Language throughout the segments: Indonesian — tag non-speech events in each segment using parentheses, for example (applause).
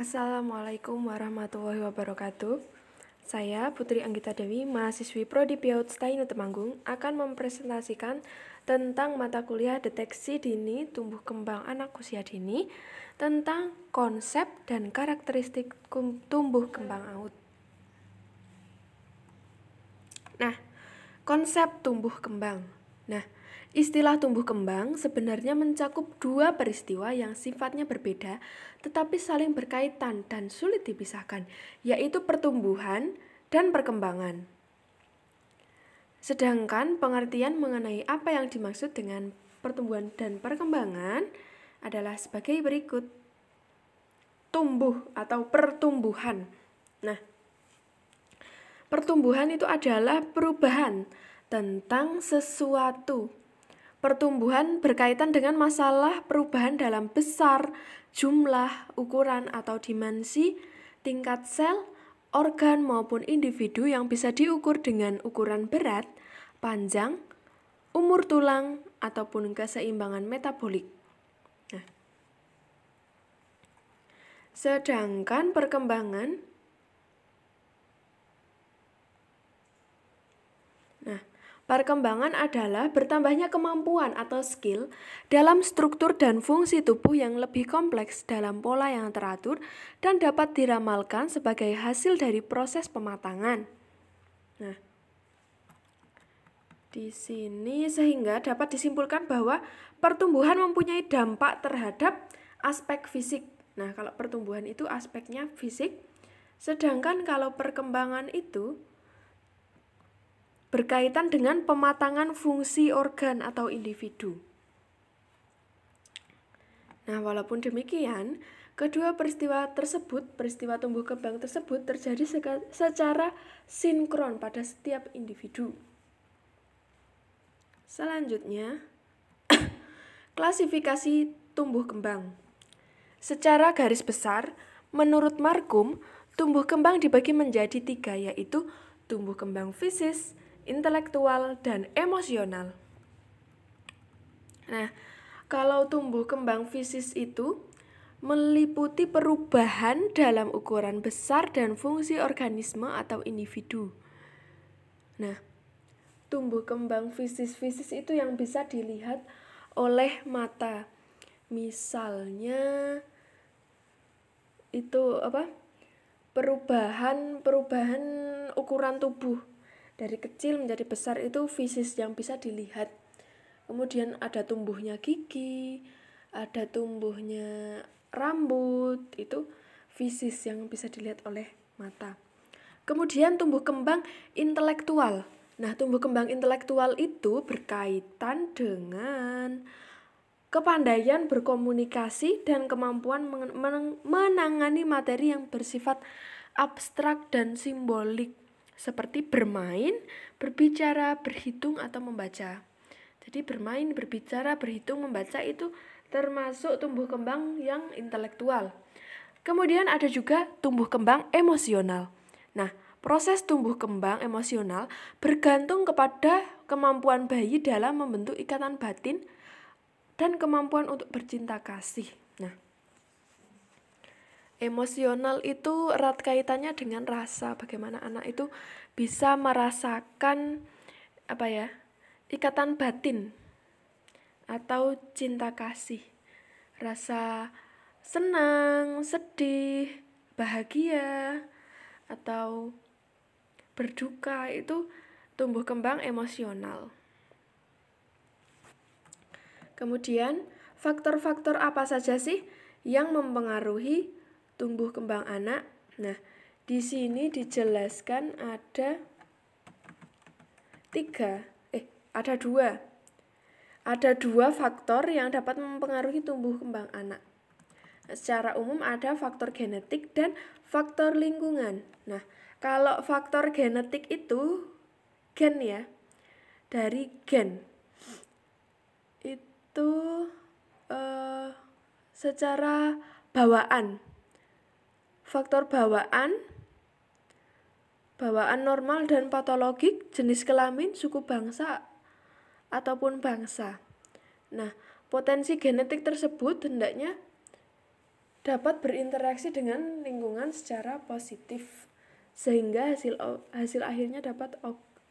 Assalamualaikum warahmatullahi wabarakatuh. Saya Putri Anggita Dewi, mahasiswi Prodi Biaut Staino Temanggung, akan mempresentasikan tentang mata kuliah deteksi dini tumbuh kembang anak usia dini, tentang konsep dan karakteristik tumbuh kembang aut. Nah, konsep tumbuh kembang. Nah, Istilah tumbuh kembang sebenarnya mencakup dua peristiwa yang sifatnya berbeda tetapi saling berkaitan dan sulit dipisahkan, yaitu pertumbuhan dan perkembangan. Sedangkan pengertian mengenai apa yang dimaksud dengan pertumbuhan dan perkembangan adalah sebagai berikut. Tumbuh atau pertumbuhan. Nah, pertumbuhan itu adalah perubahan tentang sesuatu Pertumbuhan berkaitan dengan masalah perubahan dalam besar, jumlah, ukuran atau dimensi, tingkat sel, organ maupun individu yang bisa diukur dengan ukuran berat, panjang, umur tulang, ataupun keseimbangan metabolik. Nah. Sedangkan perkembangan Perkembangan adalah bertambahnya kemampuan atau skill dalam struktur dan fungsi tubuh yang lebih kompleks dalam pola yang teratur dan dapat diramalkan sebagai hasil dari proses pematangan. Nah, di sini sehingga dapat disimpulkan bahwa pertumbuhan mempunyai dampak terhadap aspek fisik. Nah, kalau pertumbuhan itu aspeknya fisik, sedangkan kalau perkembangan itu berkaitan dengan pematangan fungsi organ atau individu. Nah, walaupun demikian, kedua peristiwa tersebut, peristiwa tumbuh kembang tersebut terjadi secara sinkron pada setiap individu. Selanjutnya, (coughs) klasifikasi tumbuh kembang. Secara garis besar, menurut Markum, tumbuh kembang dibagi menjadi tiga, yaitu tumbuh kembang fisis, intelektual, dan emosional. Nah, kalau tumbuh kembang fisis itu meliputi perubahan dalam ukuran besar dan fungsi organisme atau individu. Nah, tumbuh kembang fisis-fisis itu yang bisa dilihat oleh mata. Misalnya itu apa? perubahan perubahan ukuran tubuh dari kecil menjadi besar itu fisik yang bisa dilihat. Kemudian ada tumbuhnya gigi, ada tumbuhnya rambut, itu fisik yang bisa dilihat oleh mata. Kemudian tumbuh kembang intelektual. Nah, tumbuh kembang intelektual itu berkaitan dengan kepandaian berkomunikasi dan kemampuan menangani materi yang bersifat abstrak dan simbolik seperti bermain, berbicara, berhitung, atau membaca. Jadi bermain, berbicara, berhitung, membaca itu termasuk tumbuh kembang yang intelektual. Kemudian ada juga tumbuh kembang emosional. Nah, proses tumbuh kembang emosional bergantung kepada kemampuan bayi dalam membentuk ikatan batin dan kemampuan untuk bercinta kasih. Nah, emosional itu erat kaitannya dengan rasa bagaimana anak itu bisa merasakan apa ya ikatan batin atau cinta kasih rasa senang sedih bahagia atau berduka itu tumbuh kembang emosional kemudian faktor-faktor apa saja sih yang mempengaruhi tumbuh kembang anak. Nah, di sini dijelaskan ada tiga, eh ada dua, ada dua faktor yang dapat mempengaruhi tumbuh kembang anak. Secara umum ada faktor genetik dan faktor lingkungan. Nah, kalau faktor genetik itu gen ya, dari gen itu eh, secara bawaan faktor bawaan, bawaan normal dan patologik, jenis kelamin, suku bangsa, ataupun bangsa. Nah, potensi genetik tersebut hendaknya dapat berinteraksi dengan lingkungan secara positif sehingga hasil hasil akhirnya dapat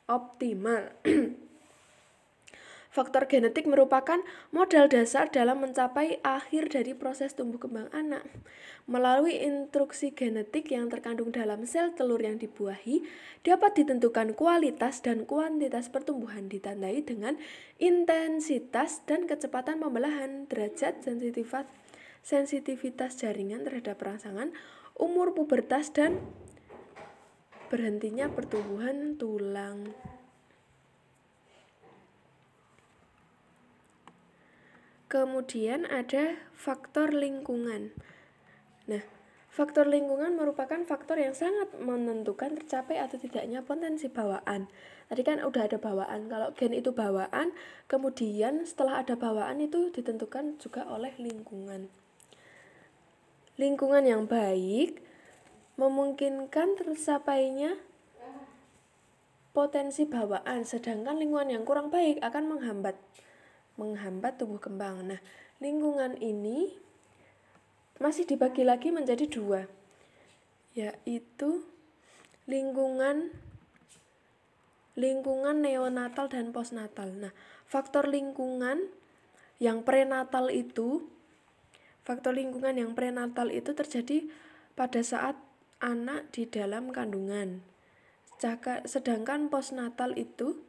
optimal. (clears throat) Faktor genetik merupakan modal dasar dalam mencapai akhir dari proses tumbuh kembang anak. Melalui instruksi genetik yang terkandung dalam sel telur yang dibuahi, dapat ditentukan kualitas dan kuantitas pertumbuhan ditandai dengan intensitas dan kecepatan pembelahan, derajat sensitivitas, sensitivitas jaringan terhadap rangsangan, umur pubertas dan berhentinya pertumbuhan tulang. Kemudian ada faktor lingkungan. Nah, faktor lingkungan merupakan faktor yang sangat menentukan tercapai atau tidaknya potensi bawaan. Tadi kan udah ada bawaan. Kalau gen itu bawaan, kemudian setelah ada bawaan itu ditentukan juga oleh lingkungan. Lingkungan yang baik memungkinkan tercapainya potensi bawaan, sedangkan lingkungan yang kurang baik akan menghambat menghambat tumbuh kembang. Nah, lingkungan ini masih dibagi lagi menjadi dua, yaitu lingkungan lingkungan neonatal dan postnatal. Nah, faktor lingkungan yang prenatal itu faktor lingkungan yang prenatal itu terjadi pada saat anak di dalam kandungan. Sedangkan postnatal itu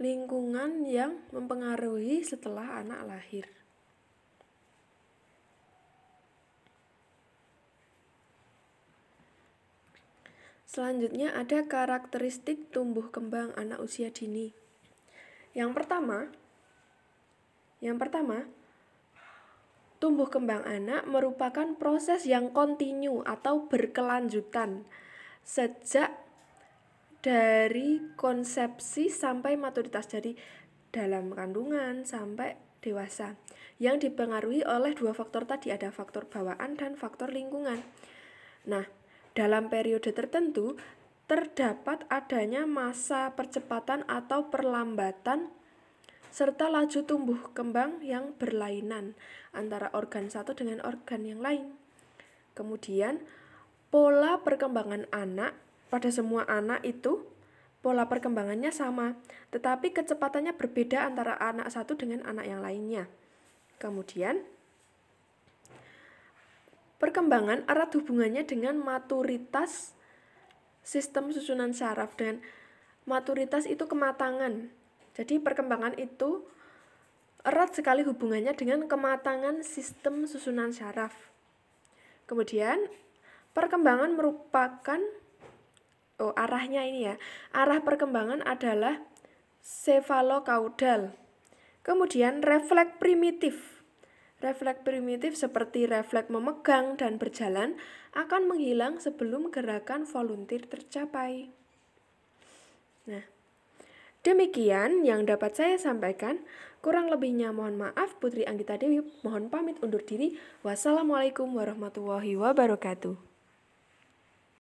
lingkungan yang mempengaruhi setelah anak lahir. Selanjutnya ada karakteristik tumbuh kembang anak usia dini. Yang pertama, yang pertama, tumbuh kembang anak merupakan proses yang kontinu atau berkelanjutan sejak dari konsepsi sampai maturitas jadi dalam kandungan sampai dewasa yang dipengaruhi oleh dua faktor tadi ada faktor bawaan dan faktor lingkungan. Nah, dalam periode tertentu terdapat adanya masa percepatan atau perlambatan serta laju tumbuh kembang yang berlainan antara organ satu dengan organ yang lain. Kemudian, pola perkembangan anak pada semua anak itu pola perkembangannya sama, tetapi kecepatannya berbeda antara anak satu dengan anak yang lainnya. Kemudian, perkembangan erat hubungannya dengan maturitas sistem susunan saraf dan maturitas itu kematangan. Jadi perkembangan itu erat sekali hubungannya dengan kematangan sistem susunan saraf. Kemudian, perkembangan merupakan oh arahnya ini ya. Arah perkembangan adalah sefalokaudal. Kemudian refleks primitif. Refleks primitif seperti refleks memegang dan berjalan akan menghilang sebelum gerakan volunteer tercapai. Nah, demikian yang dapat saya sampaikan. Kurang lebihnya mohon maaf Putri Anggita Dewi, mohon pamit undur diri. Wassalamualaikum warahmatullahi wabarakatuh.